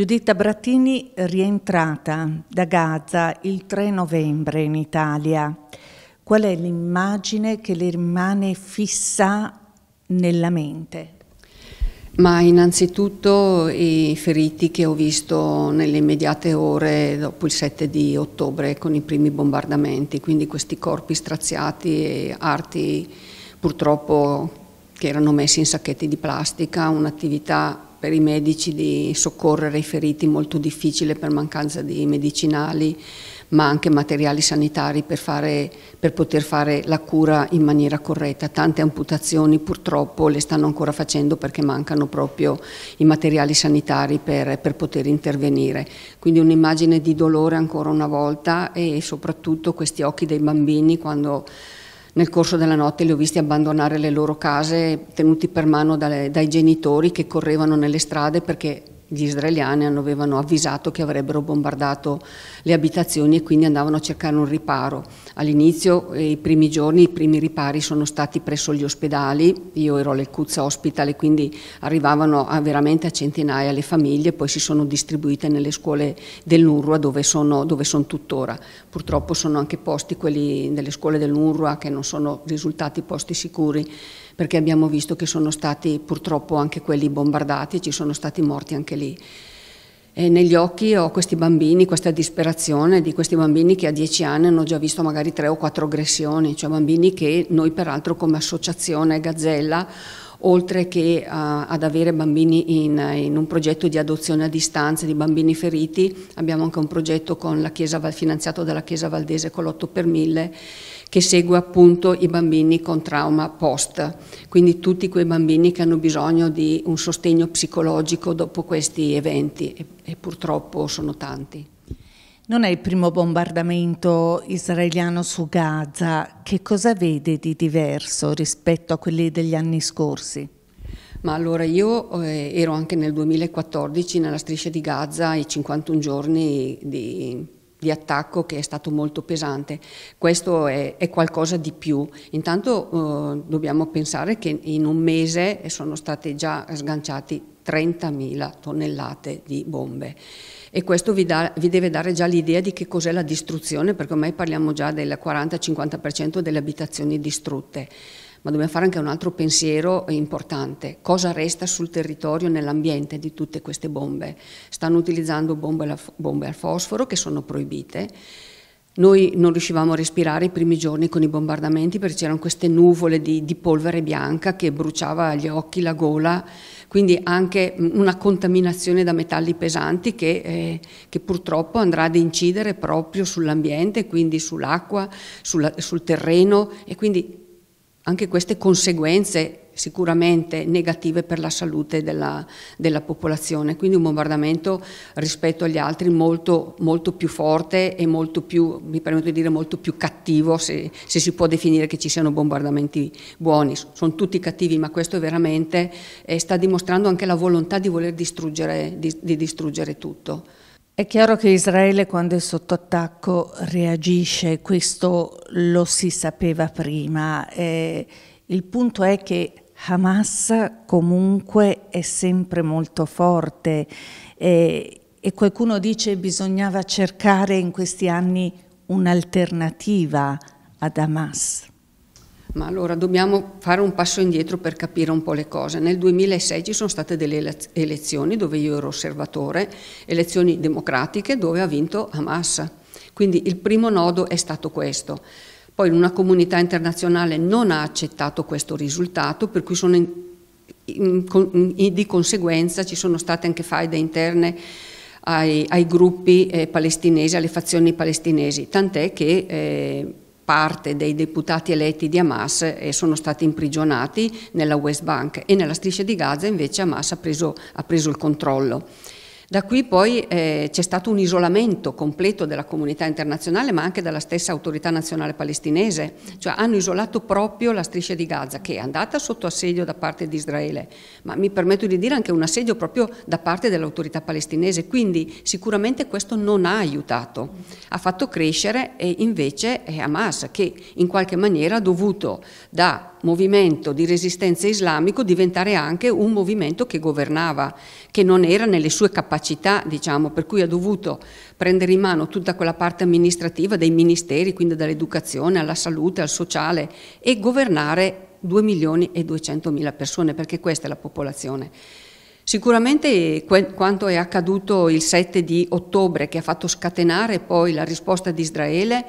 Giuditta Brattini rientrata da Gaza il 3 novembre in Italia. Qual è l'immagine che le rimane fissa nella mente? Ma innanzitutto i feriti che ho visto nelle immediate ore dopo il 7 di ottobre con i primi bombardamenti, quindi questi corpi straziati e arti purtroppo che erano messi in sacchetti di plastica, un'attività per i medici di soccorrere i feriti molto difficile per mancanza di medicinali ma anche materiali sanitari per, fare, per, poter fare la cura in maniera corretta. Tante amputazioni purtroppo le stanno ancora facendo perché mancano proprio i materiali sanitari per, per poter intervenire. Quindi un'immagine di dolore ancora una volta e soprattutto questi occhi dei bambini quando nel corso della notte li ho visti abbandonare le loro case tenuti per mano dalle, dai genitori che correvano nelle strade perché gli israeliani avevano avvisato che avrebbero bombardato le abitazioni e quindi andavano a cercare un riparo. All'inizio, eh, i primi giorni, i primi ripari sono stati presso gli ospedali, io ero all'Elcuzza Hospital e quindi arrivavano a veramente a centinaia le famiglie, poi si sono distribuite nelle scuole del dove sono, dove sono tuttora. Purtroppo sono anche posti quelli delle scuole del che non sono risultati posti sicuri perché abbiamo visto che sono stati purtroppo anche quelli bombardati ci sono stati morti anche lì. E negli occhi ho questi bambini, questa disperazione di questi bambini che a dieci anni hanno già visto magari tre o quattro aggressioni, cioè bambini che noi peraltro come associazione Gazzella, oltre che a, eh, ad avere bambini in, in, un progetto di adozione a distanza di bambini feriti, abbiamo anche un progetto con la chiesa, finanziato dalla Chiesa Valdese con l'8 per 1000 che segue appunto i bambini con trauma post, quindi tutti quei bambini che hanno bisogno di un sostegno psicologico dopo questi eventi e, e purtroppo sono tanti. Non è il primo bombardamento israeliano su Gaza, che cosa vede di diverso rispetto a quelli degli anni scorsi? Ma allora io eh, ero anche nel 2014 nella striscia di Gaza i 51 giorni di di attacco che è stato molto pesante. Questo è, è qualcosa di più. Intanto eh, dobbiamo pensare che in un mese sono state già sganciate 30.000 tonnellate di bombe e questo vi, da, vi deve dare già l'idea di che cos'è la distruzione perché ormai parliamo già del 40-50% delle abitazioni distrutte ma dobbiamo fare anche un altro pensiero importante. Cosa resta sul territorio, nell'ambiente di tutte queste bombe? Stanno utilizzando bombe, bombe al fosforo che sono proibite. Noi non riuscivamo a respirare i primi giorni con i bombardamenti perché c'erano queste nuvole di, di, polvere bianca che bruciava gli occhi, la gola, quindi anche una contaminazione da metalli pesanti che, eh, che purtroppo andrà ad incidere proprio sull'ambiente, quindi sull'acqua, sul terreno e quindi anche queste conseguenze sicuramente negative per la salute della, della, popolazione, quindi un bombardamento rispetto agli altri molto, molto più forte e molto più, mi permetto di dire, molto più cattivo, se, se, si può definire che ci siano bombardamenti buoni. Sono tutti cattivi, ma questo è veramente eh, sta dimostrando anche la volontà di voler distruggere, di, di distruggere tutto. È chiaro che Israele quando è sotto attacco reagisce, questo lo si sapeva prima. Eh, il punto è che Hamas comunque è sempre molto forte eh, e qualcuno dice che bisognava cercare in questi anni un'alternativa ad Hamas. Ma allora dobbiamo fare un passo indietro per capire un po' le cose. Nel 2006 ci sono state delle elezioni dove io ero osservatore, elezioni democratiche dove ha vinto Hamas. Quindi il primo nodo è stato questo. Poi una comunità internazionale non ha accettato questo risultato, per cui in, in, in, di conseguenza ci sono state anche faide interne ai, ai gruppi eh, palestinesi, alle fazioni palestinesi, tant'è che eh, parte dei deputati eletti di Hamas sono stati imprigionati nella West Bank e nella striscia di Gaza invece Hamas ha preso, ha preso il controllo. Da qui poi eh, c'è stato un isolamento completo della comunità internazionale ma anche della stessa autorità nazionale palestinese, cioè hanno isolato proprio la striscia di Gaza che è andata sotto assedio da parte di Israele, ma mi permetto di dire anche un assedio proprio da parte dell'autorità palestinese, quindi sicuramente questo non ha aiutato, ha fatto crescere e invece è eh, Hamas che in qualche maniera ha dovuto da movimento di resistenza islamico diventare anche un movimento che governava, che non era nelle sue capacità, diciamo, per cui ha dovuto prendere in mano tutta quella parte amministrativa dei ministeri, quindi dall'educazione alla salute, al sociale, e governare 2 milioni e 200 mila persone, perché questa è la popolazione. Sicuramente quanto è accaduto il 7 di ottobre, che ha fatto scatenare poi la risposta di Israele,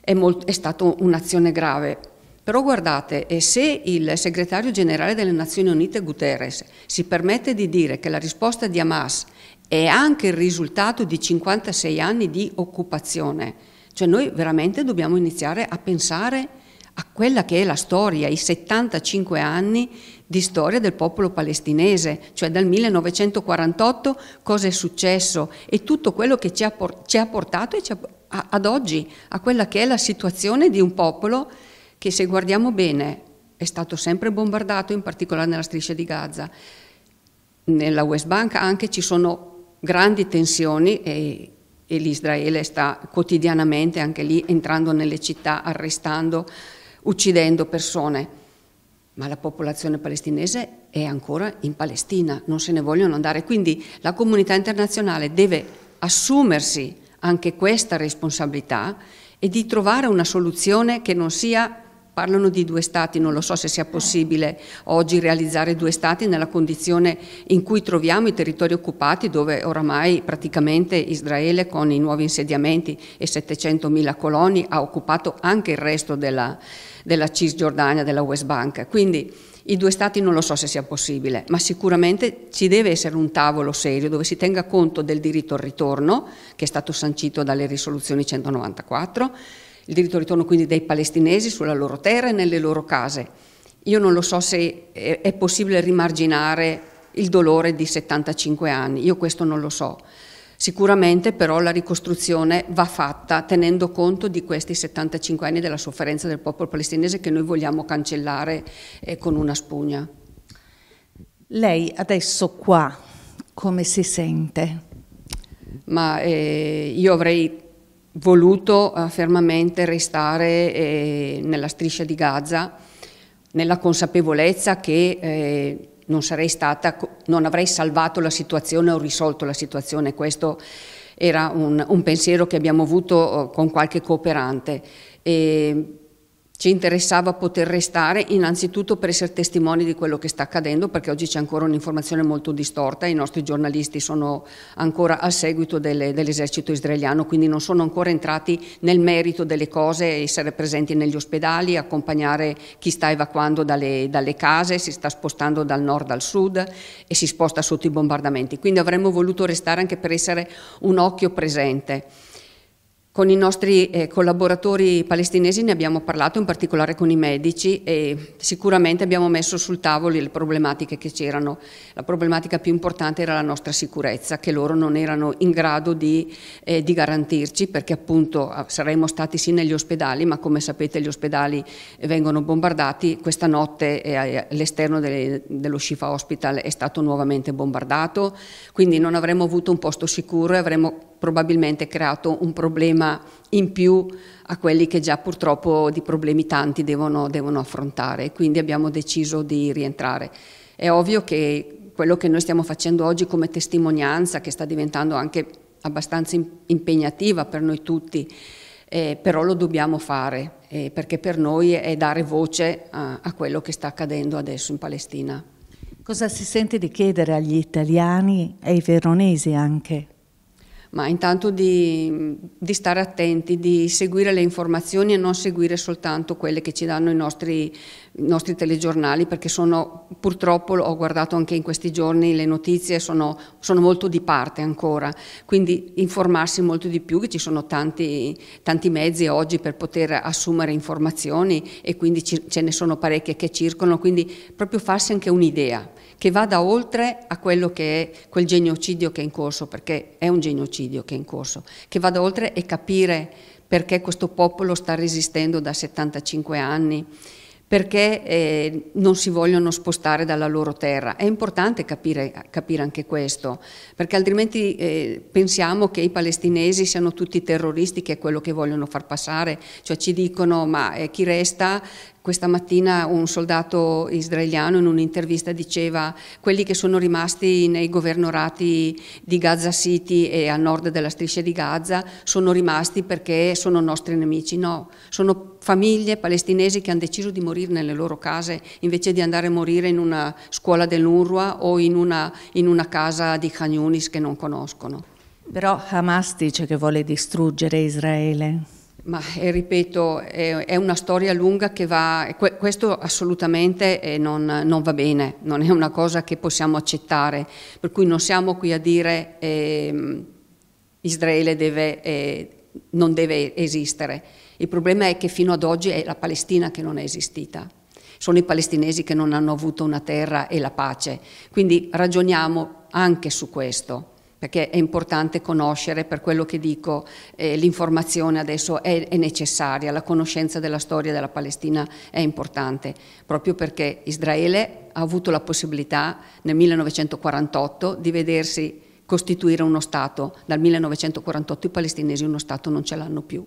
è, molto, è stata un'azione grave però guardate, e se il segretario generale delle Nazioni Unite Guterres si permette di dire che la risposta di Hamas è anche il risultato di 56 anni di occupazione, cioè noi veramente dobbiamo iniziare a pensare a quella che è la storia, i 75 anni di storia del popolo palestinese, cioè dal 1948 cosa è successo e tutto quello che ci ha, portato ad oggi, a quella che è la situazione di un popolo che se guardiamo bene è stato sempre bombardato, in particolare nella striscia di Gaza. Nella West Bank anche ci sono grandi tensioni e, e l'Israele sta quotidianamente anche lì entrando nelle città, arrestando, uccidendo persone. Ma la popolazione palestinese è ancora in Palestina, non se ne vogliono andare. Quindi la comunità internazionale deve assumersi anche questa responsabilità e di trovare una soluzione che non sia Parlano di due stati, non lo so se sia possibile oggi realizzare due stati nella condizione in cui troviamo i territori occupati dove oramai praticamente Israele con i nuovi insediamenti e 700.000 coloni ha occupato anche il resto della, della Cisgiordania, della West Bank. Quindi i due stati non lo so se sia possibile, ma sicuramente ci deve essere un tavolo serio dove si tenga conto del diritto al ritorno che è stato sancito dalle risoluzioni 194 il diritto al ritorno quindi dei palestinesi sulla loro terra e nelle loro case. Io non lo so se è, possibile rimarginare il dolore di 75 anni, io questo non lo so. Sicuramente però la ricostruzione va fatta tenendo conto di questi 75 anni della sofferenza del popolo palestinese che noi vogliamo cancellare eh, con una spugna. Lei adesso qua come si sente? Ma eh, io avrei voluto eh, fermamente restare eh, nella striscia di Gaza nella consapevolezza che eh, non, sarei stata, non avrei salvato la situazione o risolto la situazione. Questo era un, un pensiero che abbiamo avuto oh, con qualche cooperante. E ci interessava poter restare innanzitutto per essere testimoni di quello che sta accadendo, perché oggi c'è ancora un'informazione molto distorta, i nostri giornalisti sono ancora a seguito delle, dell'esercito israeliano, quindi non sono ancora entrati nel merito delle cose, essere presenti negli ospedali, accompagnare chi sta evacuando dalle, dalle case, si sta spostando dal nord al sud e si sposta sotto i bombardamenti. Quindi avremmo voluto restare anche per essere un occhio presente. Con i nostri eh, collaboratori palestinesi ne abbiamo parlato, in particolare con i medici, e sicuramente abbiamo messo sul tavolo le problematiche che c'erano. La problematica più importante era la nostra sicurezza, che loro non erano in grado di, eh, di garantirci, perché appunto ah, saremmo stati sì negli ospedali, ma come sapete gli ospedali vengono bombardati. Questa notte eh, l'esterno delle, dello Shifa Hospital è stato nuovamente bombardato, quindi non avremmo avuto un posto sicuro e avremmo probabilmente creato un problema in più a quelli che già purtroppo di problemi tanti devono, devono affrontare, quindi abbiamo deciso di rientrare. È ovvio che quello che noi stiamo facendo oggi come testimonianza, che sta diventando anche abbastanza impegnativa per noi tutti, eh, però lo dobbiamo fare eh, perché per noi è dare voce a, a quello che sta accadendo adesso in Palestina. Cosa si sente di chiedere agli italiani e ai veronesi anche? ma intanto di, di, stare attenti, di seguire le informazioni e non seguire soltanto quelle che ci danno i nostri, i nostri telegiornali, perché sono purtroppo, ho guardato anche in questi giorni, le notizie sono, sono molto di parte ancora, quindi informarsi molto di più, che ci sono tanti, tanti mezzi oggi per poter assumere informazioni e quindi ci, ce ne sono parecchie che circolano, quindi proprio farsi anche un'idea che vada oltre a quello che è quel genocidio che è in corso, perché è un genocidio che è in corso, che vada oltre e capire perché questo popolo sta resistendo da 75 anni perché eh, non si vogliono spostare dalla loro terra. È importante capire, capire anche questo, perché altrimenti eh, pensiamo che i palestinesi siano tutti terroristi, che è quello che vogliono far passare, cioè ci dicono ma eh, chi resta questa mattina un soldato israeliano in un'intervista diceva quelli che sono rimasti nei governorati di Gaza City e a nord della striscia di Gaza sono rimasti perché sono nostri nemici. No, sono famiglie palestinesi che hanno deciso di morire nelle loro case invece di andare a morire in una scuola dell'Unrwa o in una, in una casa di Khan Yunis che non conoscono. Però Hamas dice che vuole distruggere Israele. Ma eh, ripeto, è, è, una storia lunga che va, questo assolutamente eh, non, non, va bene, non è una cosa che possiamo accettare, per cui non siamo qui a dire eh, Israele deve eh, non deve esistere. Il problema è che fino ad oggi è la Palestina che non è esistita. Sono i palestinesi che non hanno avuto una terra e la pace. Quindi ragioniamo anche su questo perché è importante conoscere, per quello che dico, eh, l'informazione adesso è, è, necessaria, la conoscenza della storia della Palestina è importante, proprio perché Israele ha avuto la possibilità nel 1948 di vedersi costituire uno Stato. Dal 1948 i palestinesi uno Stato non ce l'hanno più.